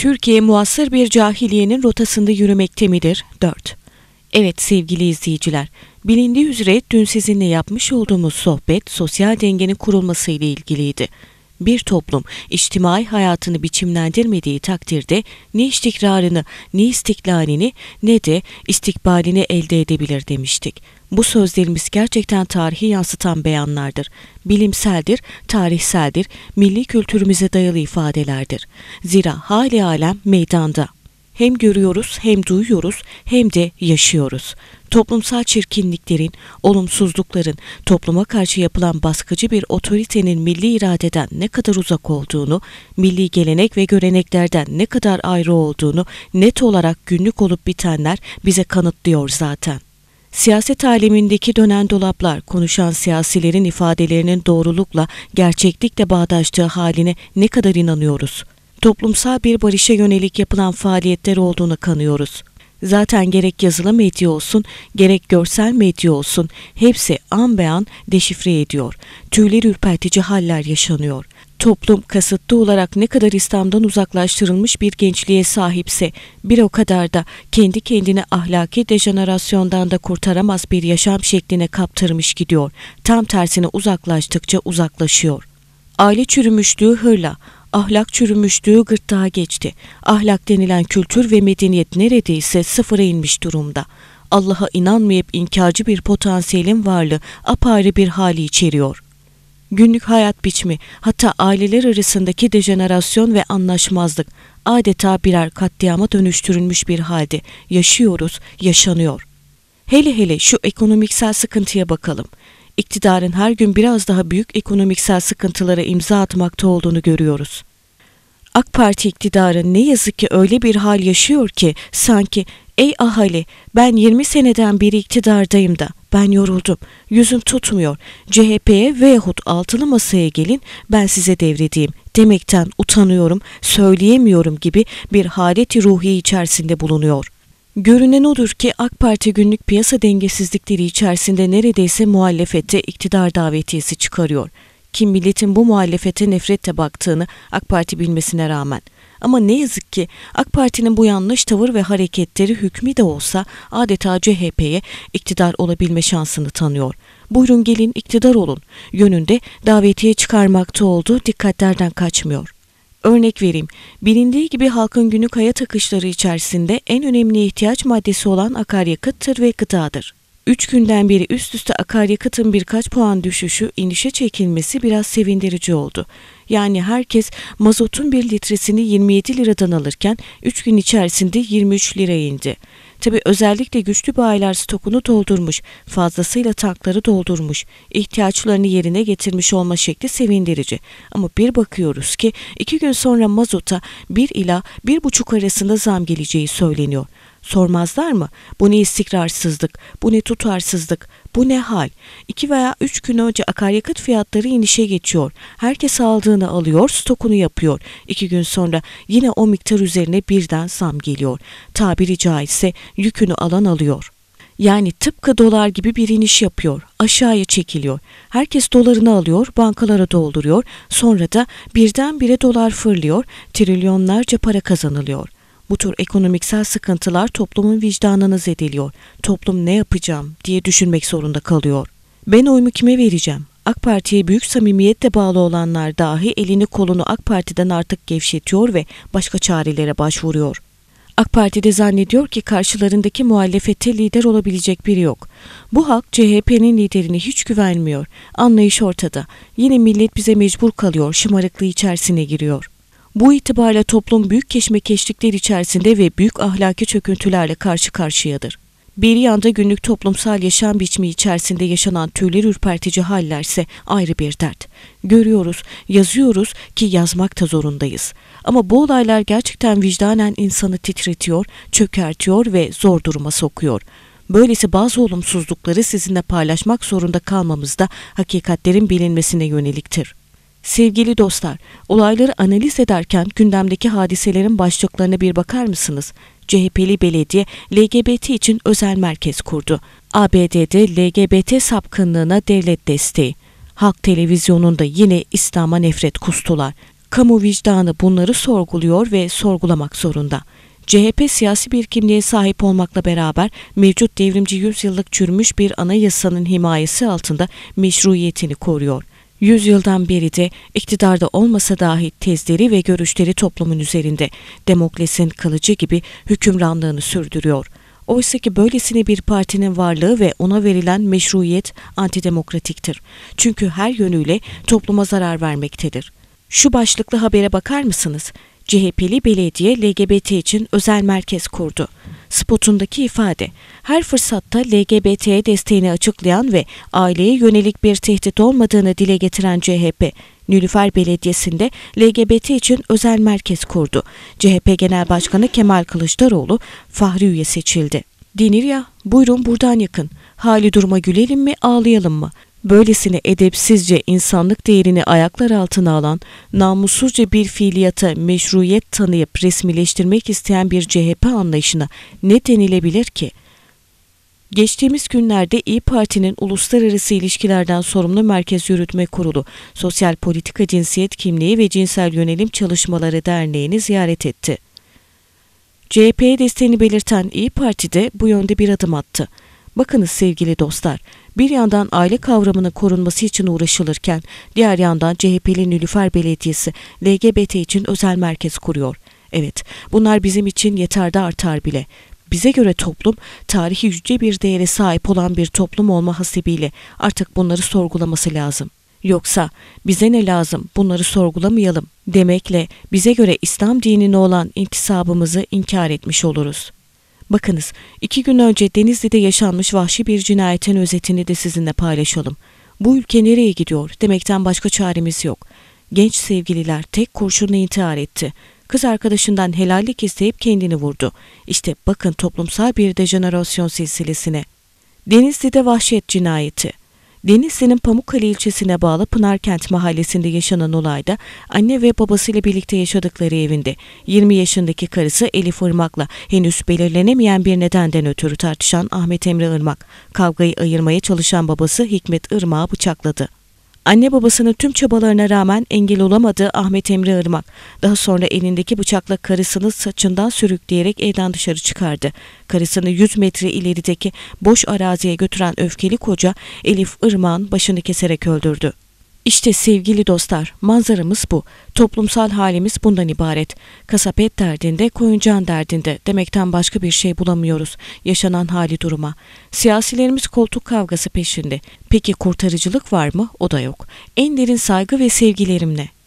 Türkiye muasır bir cahiliyenin rotasında yürümekte midir? 4. Evet sevgili izleyiciler, bilindiği üzere dün sizinle yapmış olduğumuz sohbet sosyal dengenin kurulması ile ilgiliydi bir toplum içtimai hayatını biçimlendirmediği takdirde ne istikrarını, ne istiklalini, ne de istikbalini elde edebilir demiştik. Bu sözlerimiz gerçekten tarihi yansıtan beyanlardır. Bilimseldir, tarihseldir, milli kültürümüze dayalı ifadelerdir. Zira hali alem meydanda hem görüyoruz hem duyuyoruz hem de yaşıyoruz. Toplumsal çirkinliklerin, olumsuzlukların, topluma karşı yapılan baskıcı bir otoritenin milli iradeden ne kadar uzak olduğunu, milli gelenek ve göreneklerden ne kadar ayrı olduğunu net olarak günlük olup bitenler bize kanıtlıyor zaten. Siyaset alemindeki dönen dolaplar konuşan siyasilerin ifadelerinin doğrulukla, gerçeklikle bağdaştığı haline ne kadar inanıyoruz? toplumsal bir barışa yönelik yapılan faaliyetler olduğunu kanıyoruz. Zaten gerek yazılı medya olsun, gerek görsel medya olsun hepsi an be an deşifre ediyor. Tüyleri ürpertici haller yaşanıyor. Toplum kasıtlı olarak ne kadar İslam'dan uzaklaştırılmış bir gençliğe sahipse bir o kadar da kendi kendini ahlaki dejenerasyondan da kurtaramaz bir yaşam şekline kaptırmış gidiyor. Tam tersine uzaklaştıkça uzaklaşıyor. Aile çürümüşlüğü hırla, ahlak çürümüşlüğü gırtlağa geçti. Ahlak denilen kültür ve medeniyet neredeyse sıfıra inmiş durumda. Allah'a inanmayıp inkarcı bir potansiyelin varlığı apayrı bir hali içeriyor. Günlük hayat biçimi, hatta aileler arasındaki dejenerasyon ve anlaşmazlık adeta birer katliama dönüştürülmüş bir halde yaşıyoruz, yaşanıyor. Hele hele şu ekonomiksel sıkıntıya bakalım iktidarın her gün biraz daha büyük ekonomiksel sıkıntılara imza atmakta olduğunu görüyoruz. AK Parti iktidarı ne yazık ki öyle bir hal yaşıyor ki sanki ey ahali ben 20 seneden beri iktidardayım da ben yoruldum, yüzüm tutmuyor, CHP'ye veyahut altılı masaya gelin ben size devredeyim demekten utanıyorum, söyleyemiyorum gibi bir haleti ruhi içerisinde bulunuyor.'' Görünen odur ki AK Parti günlük piyasa dengesizlikleri içerisinde neredeyse muhalefette iktidar davetiyesi çıkarıyor. Kim milletin bu muhalefete nefretle baktığını AK Parti bilmesine rağmen. Ama ne yazık ki AK Parti'nin bu yanlış tavır ve hareketleri hükmü de olsa adeta CHP'ye iktidar olabilme şansını tanıyor. Buyurun gelin iktidar olun yönünde davetiye çıkarmakta olduğu dikkatlerden kaçmıyor. Örnek vereyim. Bilindiği gibi halkın günlük hayat akışları içerisinde en önemli ihtiyaç maddesi olan akaryakıttır ve gıdadır. Üç günden beri üst üste akaryakıtın birkaç puan düşüşü, inişe çekilmesi biraz sevindirici oldu. Yani herkes mazotun bir litresini 27 liradan alırken 3 gün içerisinde 23 liraya indi. Tabi özellikle güçlü bayiler stokunu doldurmuş, fazlasıyla tankları doldurmuş, ihtiyaçlarını yerine getirmiş olma şekli sevindirici. Ama bir bakıyoruz ki iki gün sonra mazota bir ila bir buçuk arasında zam geleceği söyleniyor. Sormazlar mı? Bu ne istikrarsızlık, bu ne tutarsızlık, bu ne hal? İki veya üç gün önce akaryakıt fiyatları inişe geçiyor. Herkes aldığını alıyor, stokunu yapıyor. İki gün sonra yine o miktar üzerine birden zam geliyor. Tabiri caizse yükünü alan alıyor.'' Yani tıpkı dolar gibi bir iniş yapıyor. Aşağıya çekiliyor. Herkes dolarını alıyor, bankalara dolduruyor. Sonra da birdenbire dolar fırlıyor, trilyonlarca para kazanılıyor. Bu tür ekonomiksel sıkıntılar toplumun vicdanını zedeliyor. Toplum ne yapacağım diye düşünmek zorunda kalıyor. Ben oyumu kime vereceğim? AK Parti'ye büyük samimiyetle bağlı olanlar dahi elini kolunu AK Parti'den artık gevşetiyor ve başka çarelere başvuruyor. AK Parti de zannediyor ki karşılarındaki muhalefete lider olabilecek biri yok. Bu halk CHP'nin liderine hiç güvenmiyor. Anlayış ortada. Yine millet bize mecbur kalıyor, şımarıklığı içerisine giriyor.'' Bu itibarla toplum büyük keşmekeşlikler içerisinde ve büyük ahlaki çöküntülerle karşı karşıyadır. Bir yanda günlük toplumsal yaşam biçimi içerisinde yaşanan tüyler ürpertici hallerse ayrı bir dert. Görüyoruz, yazıyoruz ki yazmakta zorundayız. Ama bu olaylar gerçekten vicdanen insanı titretiyor, çökertiyor ve zor duruma sokuyor. Böylesi bazı olumsuzlukları sizinle paylaşmak zorunda kalmamız da hakikatlerin bilinmesine yöneliktir. Sevgili dostlar, olayları analiz ederken gündemdeki hadiselerin başlıklarına bir bakar mısınız? CHP'li belediye LGBT için özel merkez kurdu. ABD'de LGBT sapkınlığına devlet desteği. Halk televizyonunda yine İslam'a nefret kustular. Kamu vicdanı bunları sorguluyor ve sorgulamak zorunda. CHP siyasi bir kimliğe sahip olmakla beraber mevcut devrimci yüzyıllık çürümüş bir anayasanın himayesi altında meşruiyetini koruyor. Yüzyıldan beri de iktidarda olmasa dahi tezleri ve görüşleri toplumun üzerinde Demokles'in kılıcı gibi hükümranlığını sürdürüyor. Oysa ki böylesine bir partinin varlığı ve ona verilen meşruiyet antidemokratiktir. Çünkü her yönüyle topluma zarar vermektedir. Şu başlıklı habere bakar mısınız? CHP'li belediye LGBT için özel merkez kurdu spotundaki ifade. Her fırsatta LGBT'ye desteğini açıklayan ve aileye yönelik bir tehdit olmadığını dile getiren CHP, Nülüfer Belediyesi'nde LGBT için özel merkez kurdu. CHP Genel Başkanı Kemal Kılıçdaroğlu Fahri üye seçildi. Denir ya, buyurun buradan yakın. Hali duruma gülelim mi, ağlayalım mı? böylesine edepsizce insanlık değerini ayaklar altına alan, namussuzca bir fiiliyata meşruiyet tanıyıp resmileştirmek isteyen bir CHP anlayışına ne denilebilir ki? Geçtiğimiz günlerde İyi Parti'nin uluslararası ilişkilerden sorumlu Merkez Yürütme Kurulu, Sosyal Politika Cinsiyet Kimliği ve Cinsel Yönelim Çalışmaları Derneği'ni ziyaret etti. CHP'ye desteğini belirten İyi Parti de bu yönde bir adım attı. Bakınız sevgili dostlar, bir yandan aile kavramının korunması için uğraşılırken diğer yandan CHP'li Nülüfer Belediyesi LGBT için özel merkez kuruyor. Evet, bunlar bizim için yeter de artar bile. Bize göre toplum, tarihi yüce bir değere sahip olan bir toplum olma hasibiyle artık bunları sorgulaması lazım. Yoksa bize ne lazım bunları sorgulamayalım demekle bize göre İslam dinine olan intisabımızı inkar etmiş oluruz. Bakınız, iki gün önce Denizli'de yaşanmış vahşi bir cinayetin özetini de sizinle paylaşalım. Bu ülke nereye gidiyor demekten başka çaremiz yok. Genç sevgililer tek kurşunla intihar etti. Kız arkadaşından helallik isteyip kendini vurdu. İşte bakın toplumsal bir dejenerasyon silsilesine. Denizli'de vahşet cinayeti. Denizli'nin Pamukkale ilçesine bağlı Pınarkent mahallesinde yaşanan olayda anne ve babasıyla birlikte yaşadıkları evinde 20 yaşındaki karısı Elif Irmak'la henüz belirlenemeyen bir nedenden ötürü tartışan Ahmet Emre Irmak, kavgayı ayırmaya çalışan babası Hikmet Irmak'ı bıçakladı. Anne babasının tüm çabalarına rağmen engel olamadığı Ahmet Emre Irmak, daha sonra elindeki bıçakla karısını saçından sürükleyerek evden dışarı çıkardı. Karısını 100 metre ilerideki boş araziye götüren öfkeli koca Elif Irmak'ın başını keserek öldürdü. İşte sevgili dostlar, manzaramız bu. Toplumsal halimiz bundan ibaret. Kasap et derdinde, koyuncan derdinde demekten başka bir şey bulamıyoruz yaşanan hali duruma. Siyasilerimiz koltuk kavgası peşinde. Peki kurtarıcılık var mı? O da yok. En derin saygı ve sevgilerimle.